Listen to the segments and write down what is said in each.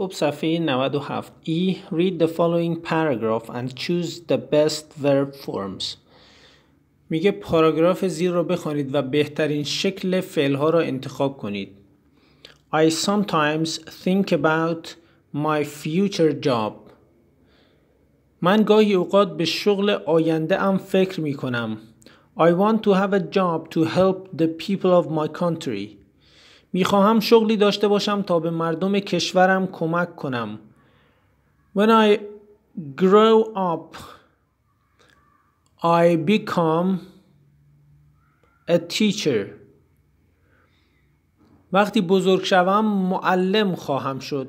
خب صفحه 97 E read the following paragraph and choose the best verb forms میگه پاراگراف زیر رو بخوانید و بهترین شکل فعل ها را انتخاب کنید I sometimes think about my future job من گاهی اوقات به شغل آینده ام فکر می کنم I want to have a job to help the people of my country میخواهم شغلی داشته باشم تا به مردم کشورم کمک کنم. When I grow up I become a teacher. وقتی بزرگ شوم معلم خواهم شد.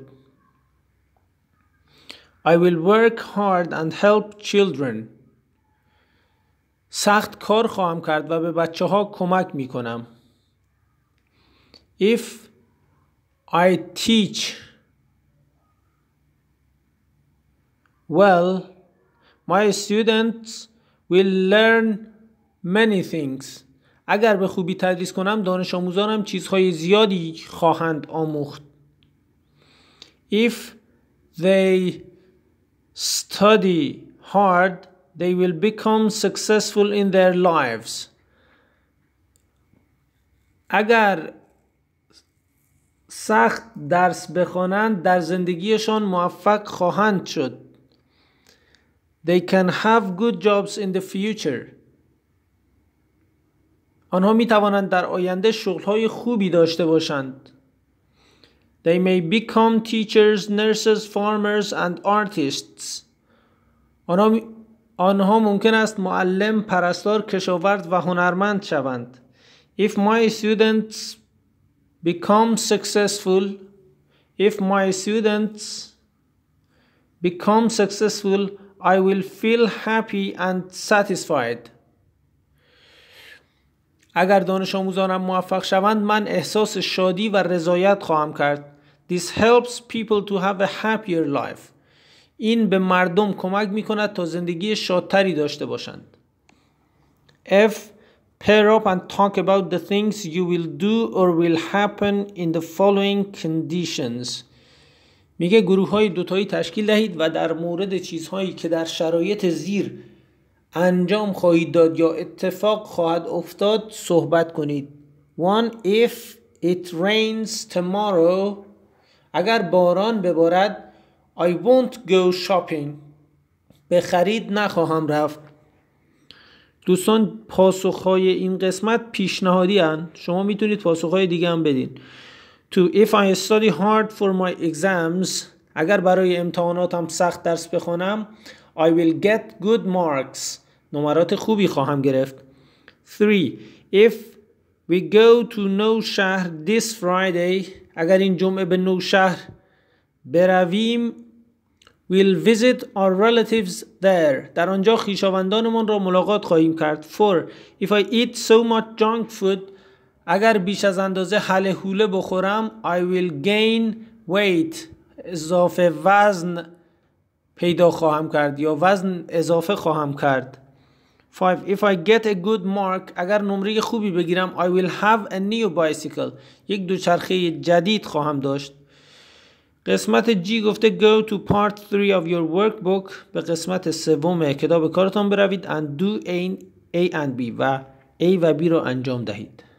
I will work hard and help children. سخت کار خواهم کرد و به بچه ها کمک می کنم. if I teach well, my students will learn many things. اگر به خوبی تدریس کنم دانش آموزانم چیزهای زیادی خواهند آموخت. If they study hard, they will become successful in their lives. اگر سخت درس بخوانند در زندگیشان موفق خواهند شد. They can have good jobs in the future. آنها می توانند در آینده شغل های خوبی داشته باشند. They may become teachers, nurses, farmers and artists. آنها, آنها ممکن است معلم، پرستار، کشاورز و هنرمند شوند. If my students become successful if my students become successful i will feel happy and satisfied اگر دانش آموزانم موفق شوند من احساس شادی و رضایت خواهم کرد This helps people to have a happier life این به مردم کمک می کند تا زندگی شادتری داشته باشند F pair up and talk about the things you will do or will happen in the following conditions میگه گروه های دوتایی تشکیل دهید و در مورد چیزهایی که در شرایط زیر انجام خواهید داد یا اتفاق خواهد افتاد صحبت کنید One if it rains tomorrow اگر باران ببارد I won't go shopping به خرید نخواهم رفت دوستان پاسخهای این قسمت پیشنهادی هن. شما میتونید پاسخهای دیگه هم بدین تو if I study hard for my exams اگر برای امتحاناتم سخت درس بخونم I will get good marks نمرات خوبی خواهم گرفت 3 if we go to no شهر this Friday اگر این جمعه به نو شهر برویم We'll visit our relatives there در آنجا خیشاوندانمون را ملاقات خواهیم کرد for if I eat so much junk food اگر بیش از اندازه حله حوله بخورم I will gain weight اضافه وزن پیدا خواهم کرد یا وزن اضافه خواهم کرد 5. If I get a good mark اگر نمره خوبی بگیرم I will have a new bicycle یک دوچرخه جدید خواهم داشت قسمت جی گفته go to part 3 of your workbook به قسمت سوم کتاب کارتان بروید and do A and B و A و B رو انجام دهید